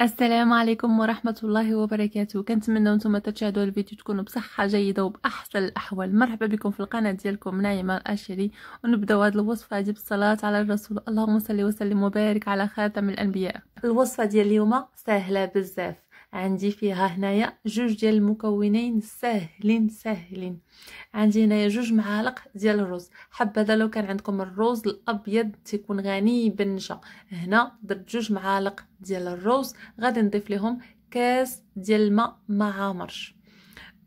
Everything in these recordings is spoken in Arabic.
السلام عليكم ورحمة الله وبركاته كنتمنى انتم تشاهدوا الفيديو تكونوا بصحة جيدة وبأحسن الأحوال مرحبا بكم في القناة ديالكم نايمة الأشري ونبدأ هذه الوصفة دي بالصلاة على الرسول اللهم صل وسلم وبارك على خاتم الأنبياء الوصفة ديال اليوم سهلة بزاف عندي فيها هنايا جوج ديال المكونين ساهلين ساهلين عندي هنايا جوج معالق ديال الرز حبذا لو كان عندكم الرز الابيض تيكون غني بالنشا هنا درت جوج معالق ديال الرز غادي نضيف لهم كاس ديال الماء ما عامرش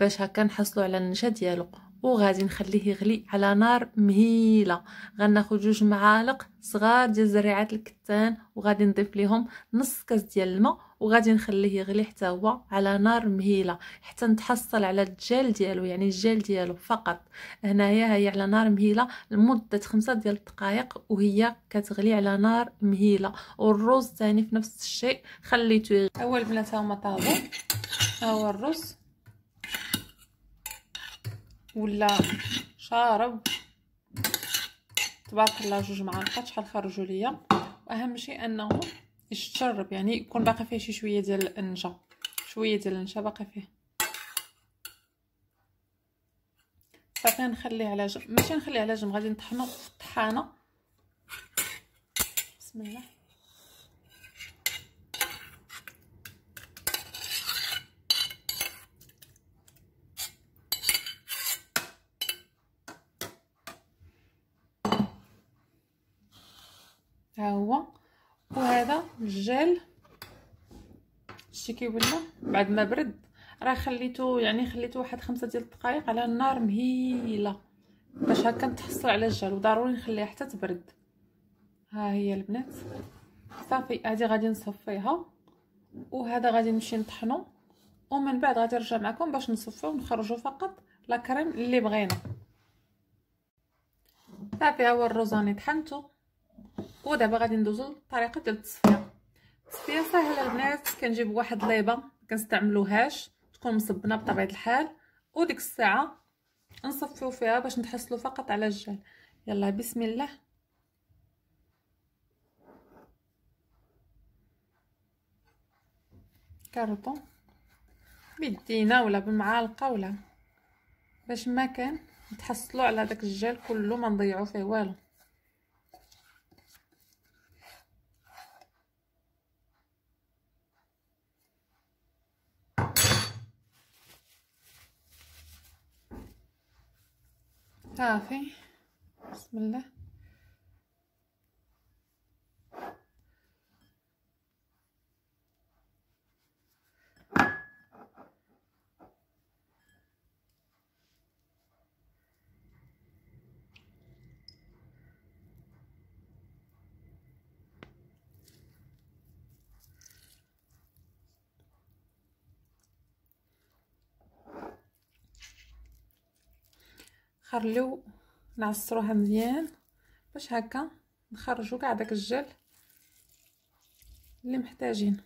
باش هكا نحصلوا على النشا ديالو وغادي نخليه يغلي على نار مهيله غناخذ جوج معالق صغار ديال زريعات الكتان وغادي نضيف ليهم نص كاس ديال الماء وغادي نخليه يغلي حتى هو على نار مهيله حتى نتحصل على الجل ديالو يعني الجل ديالو فقط هنايا هي على نار مهيله لمده خمسة ديال الدقائق وهي كتغلي على نار مهيله والرز ثاني في نفس الشيء خليته اول بلاصه ما طابو ها هو الرز ولا شارب تبارك الله جوج معالق شحال خرجوا ليا واهم شيء انه يشرب يعني يكون باقي فيه شي شويه ديال النشا شويه ديال النشا باقي فيه صافي نخليه على جنب ماشي نخليه على جنب غادي نطحنو في الطحانه بسم الله ها هو وهذا الجل شتي كيولى بعد ما برد راه خليته يعني خليته واحد خمسة ديال الدقائق على النار مهيله باش هكا نتحصل على الجل وضروري نخليها حتى تبرد ها هي البنات صافي هذه غادي نصفيها وهذا غادي نمشي نطحنو ومن بعد غادي نرجع معكم باش نصفيو ونخرجوا فقط لا كريم اللي بغينا صافي ها هو الروزاني طحنته ودابا غادي ندوزو للطريقه ديال التصفيه التصفيه ساهله البنات كنجيب واحد ليبه مكنستعملوهاش كنستعملوهاش تكون مصبنه بطبيعه الحال وديك الساعه نصفيو فيها باش نتحصلوا فقط على الجل يلا بسم الله كارطون بيدينا ولا بمعالقه ولا باش ما كان نتحصلوا على داك الجل كله ما نضيعوا فيه والو صافي بسم الله خرلو نعصروها مزيان باش هكا نخرجو كاع داك الجل اللي محتاجين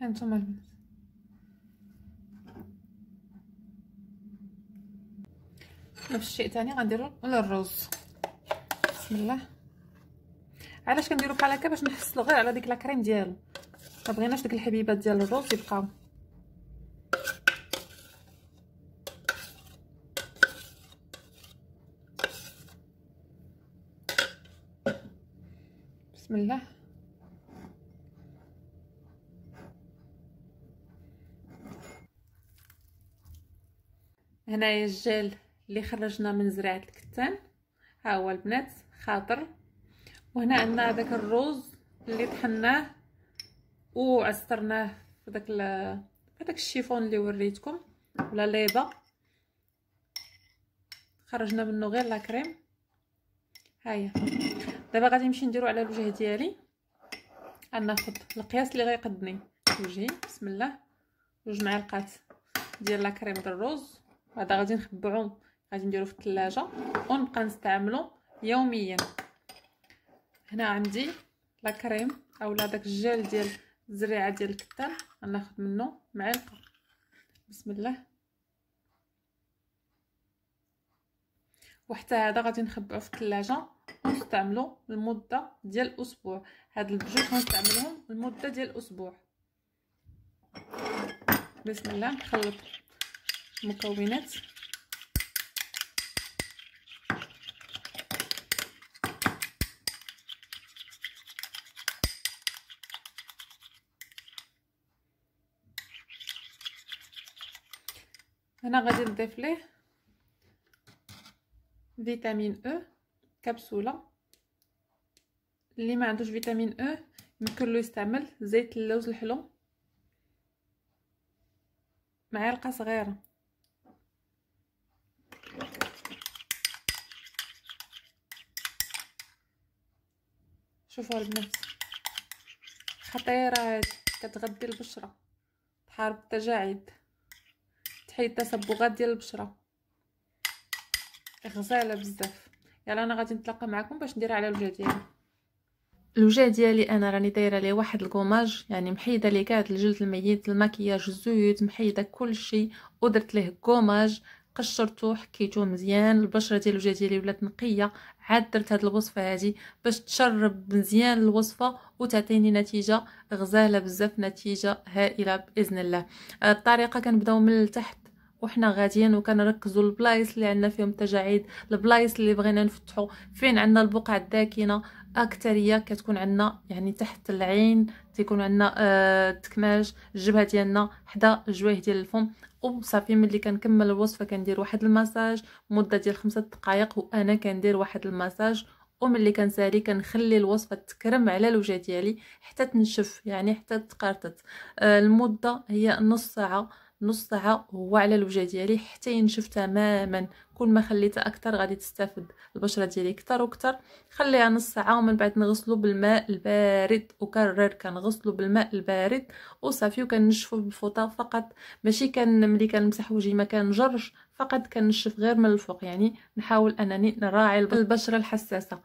هانتوما البنات نفس الشيء ثاني غنديرو للرز بسم الله علاش كنديرو بحال هكا باش نحصلو غير على ديك لا كريم ديالو مبغيناش طيب ديك الحبيبات ديال الروز يبقاو بسم الله هنايا الجل اللي خرجنا من زراعه الكتان ها هو البنات خاطر وهنا عندنا هذاك الروز اللي طحناه وعصرناه في داك في داك الشيفون اللي وريتكم ولا ليبه خرجنا منه غير لا كريم هيا دابا غادي نمشي نديرو على الوجه ديالي غناخد القياس اللي غيقدني وجهي بسم الله جوج معلقات ديال لا كريم الروز هذا غادي نخبعو غادي نديرو في الثلاجه ونبقى نستعملو يوميا هنا عندي لا كريم اولا داك الجل ديال الزريعه ديال الكتان غناخذ منه معلقه بسم الله وحتى هذا غادي نخبعو في الثلاجه ونستعملو لمده ديال اسبوع هاد البجوج غنستعملهم لمده ديال اسبوع بسم الله نخلط المكونات هنا غادي نضيف ليه فيتامين او e، كبسوله اللي ما عندوش فيتامين او e، يمكن له يستعمل زيت اللوز الحلو معلقه صغيره شوفوا البنات خطيره هذه كتغذي البشره تحارب التجاعيد تحيد التصبغات ديال البشره غزاله بزاف يلا انا غادي نتلاقى معكم باش نديرها على الوجه ديالي الوجه ديالي انا راني دايره ليه واحد الكوماج يعني محيده ليه كاع الجلد الميت المكياج الزيوت محيده كل شيء ودرت ليه كوماج قشرته حكيته مزيان البشره ديال الوجه ديالي ولات نقيه عاد درت هاد الوصفه هادي باش تشرب مزيان الوصفه وتعطيني نتيجه غزاله بزاف نتيجه هائله باذن الله الطريقه كنبداو من التحت وحنا غاديين وكنركزوا البلايص اللي عندنا فيهم تجاعيد البلايص اللي بغينا نفتحوا فين عندنا البقع الداكنه اكثريه كتكون عندنا يعني تحت العين تيكون عندنا التكماج آه، الجبهه ديالنا حدا الجويه ديال الفم وصافي ملي كنكمل الوصفه كندير واحد المساج مده ديال خمسة دقائق وانا كندير واحد المساج وملي كنسالي كنخلي الوصفه تكرم على الوجه ديالي حتى تنشف يعني حتى تقرطت آه، المده هي نص ساعه نص ساعه هو على الوجه ديالي حتى ينشف تماما كل ما خليته اكثر غادي تستافد البشره ديالي اكثر واكثر خليها نص ساعه ومن بعد نغسلو بالماء البارد اكرر كنغسلو بالماء البارد وصافي وكنشفو بالفوطه فقط ماشي كان ملي كنمسح وجهي ما كنجرش فقط كنشف غير من الفوق يعني نحاول انني نراعي البشره الحساسه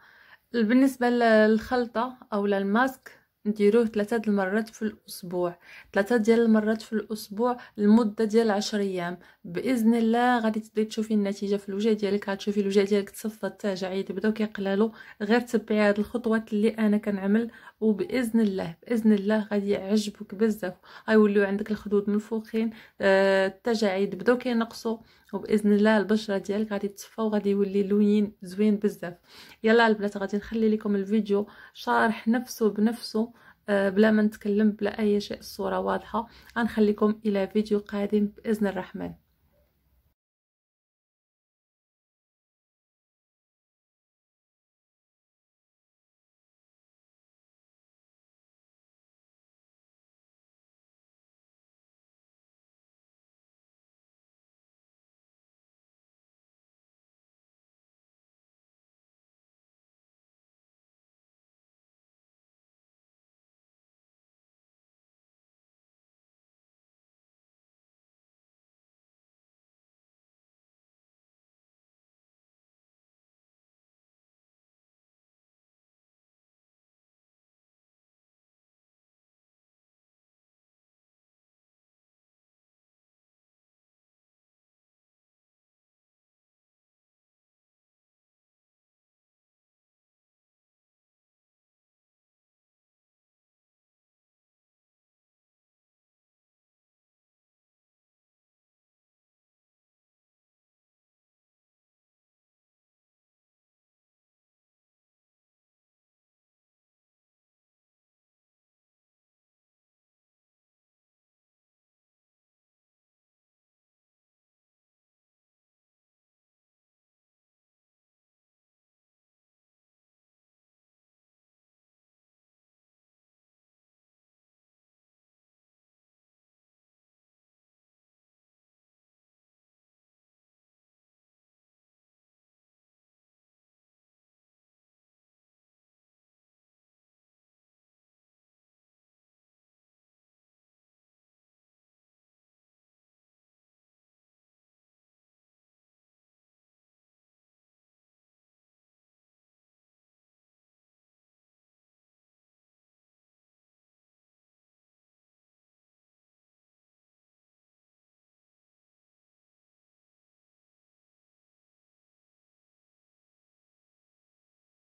بالنسبه للخلطه او للماسك نديروه ثلاثة المرات في الأسبوع ثلاثة ديال المرات في الأسبوع لمدة ديال عشر أيام بإذن الله غادي تبداي تشوفي النتيجة في الوجه ديالك غتشوفي الوجه ديالك تصفى التاجع تبداو كيقلالو غير تبعي هاد الخطوات اللي أنا كنعمل وباذن الله باذن الله غادي يعجبك بزاف غيوليو عندك الخدود منفوخين آه، التجاعيد بداو كينقصوا وباذن الله البشره ديالك غادي تصفى وغادي يولي لوين زوين بزاف يلا البنات غادي نخلي لكم الفيديو شارح نفسه بنفسه آه، بلا ما نتكلم بلا اي شيء الصوره واضحه غنخليكم الى فيديو قادم باذن الرحمن